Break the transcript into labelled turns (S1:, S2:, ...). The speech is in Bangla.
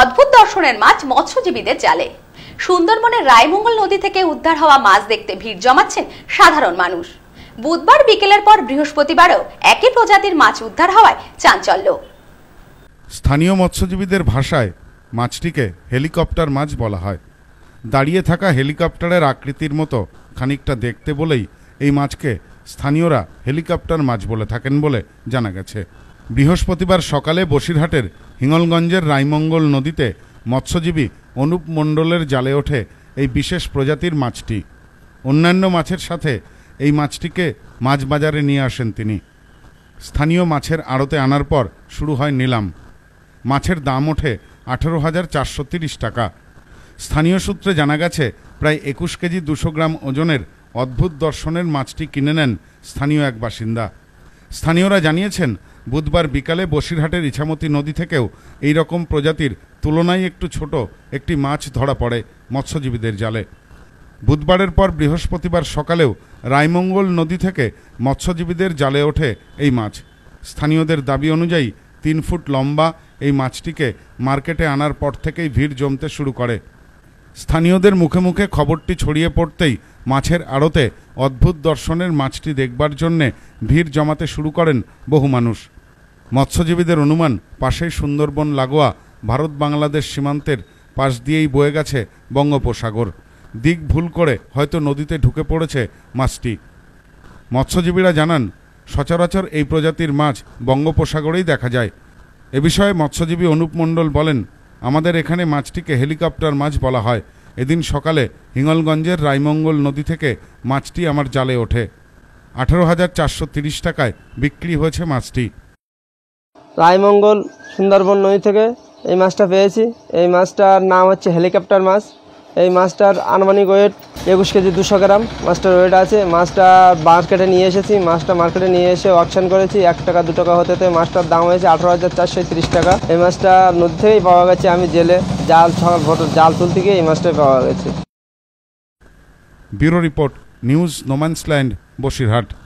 S1: অদ্ভুত দর্শনের মাছ মৎস্যজীবীদের জালে সুন্দরবনের রায়মঙ্গল নদী থেকে উদ্ধার হওয়া মাছ দেখতে ভিড় জমাচ্ছেন সাধারণ মানুষ বুধবার বিকেলের পর বৃহস্পতিবারও একই প্রজাতির মাছ উদ্ধার হওয়ায় চাঞ্চল্য
S2: স্থানীয় মৎস্যজীবীদের ভাষায় মাছটিকে হেলিকপ্টার মাছ বলা হয় দাঁড়িয়ে থাকা হেলিকপ্টারের আকৃতির মতো খানিকটা দেখতে বলেই এই মাছকে স্থানীয়রা হেলিকপ্টার মাছ বলে থাকেন বলে জানা গেছে বৃহস্পতিবার সকালে বসিরহাটের হিঙ্গলগঞ্জের রায়মঙ্গল নদীতে মৎস্যজীবী অনুপ মণ্ডলের জালে ওঠে এই বিশেষ প্রজাতির মাছটি অন্যান্য মাছের সাথে এই মাছটিকে মাছ বাজারে নিয়ে আসেন তিনি স্থানীয় মাছের আড়তে আনার পর শুরু হয় নিলাম মাছের দাম ওঠে আঠেরো হাজার চারশো তিরিশ টাকা স্থানীয় সূত্রে জানা গেছে প্রায় একুশ কেজি দুশো গ্রাম ওজনের অদ্ভুত দর্শনের মাছটি কিনে নেন স্থানীয় এক বাসিন্দা স্থানীয়রা জানিয়েছেন বুধবার বিকালে বসিরহাটের ইছামতি নদী থেকেও এই রকম প্রজাতির তুলনায় একটু ছোট একটি মাছ ধরা পড়ে মৎস্যজীবীদের জালে বুধবারের পর বৃহস্পতিবার সকালেও রায়মঙ্গল নদী থেকে মৎস্যজীবীদের জালে ওঠে এই মাছ স্থানীয়দের দাবি অনুযায়ী তিন ফুট লম্বা এই মাছটিকে মার্কেটে আনার পর থেকেই ভিড় জমতে শুরু করে স্থানীয়দের মুখে মুখে খবরটি ছড়িয়ে পড়তেই মাছের আড়তে অদ্ভুত দর্শনের মাছটি দেখবার জন্যে ভিড় জমাতে শুরু করেন বহু মানুষ মৎস্যজীবীদের অনুমান পাশেই সুন্দরবন লাগোয়া ভারত বাংলাদেশ সীমান্তের পাশ দিয়েই বয়ে গেছে বঙ্গোপসাগর দিক ভুল করে হয়তো নদীতে ঢুকে পড়েছে মাছটি মৎস্যজীবীরা জানান সচরাচর এই প্রজাতির মাছ বঙ্গোপসাগরেই দেখা যায় এ বিষয়ে মৎস্যজীবী অনুপ মণ্ডল বলেন আমাদের এখানে মাছটিকে হেলিকপ্টার মাছ বলা হয় এদিন সকালে হিঙ্গলগঞ্জের রায়মঙ্গল নদী থেকে মাছটি আমার জালে ওঠে আঠারো হাজার চারশো তিরিশ টাকায় বিক্রি হয়েছে মাছটি
S3: রায়মঙ্গল সুন্দরবন নদী থেকে এই মাছটা পেয়েছি এই মাছটার নাম হচ্ছে হেলিকপ্টার মাছ এই মাছটার আনুমানিক ওয়েট একুশ কেজি দুশো গ্রাম মাছটার ওয়েট আছে মাছটা মার্কেটে নিয়ে এসেছি মাছটা মার্কেটে নিয়ে এসে অকশন করেছি এক টাকা দু টাকা হতে মাছটার দাম হয়েছে আঠারো হাজার চারশো তিরিশ টাকা এই মাছটা নদী থেকেই পাওয়া গেছে আমি জেলে জাল সকাল জাল তুলতে গিয়ে এই মাছটাই পাওয়া গেছে
S2: bureau report news no man's land Basirhat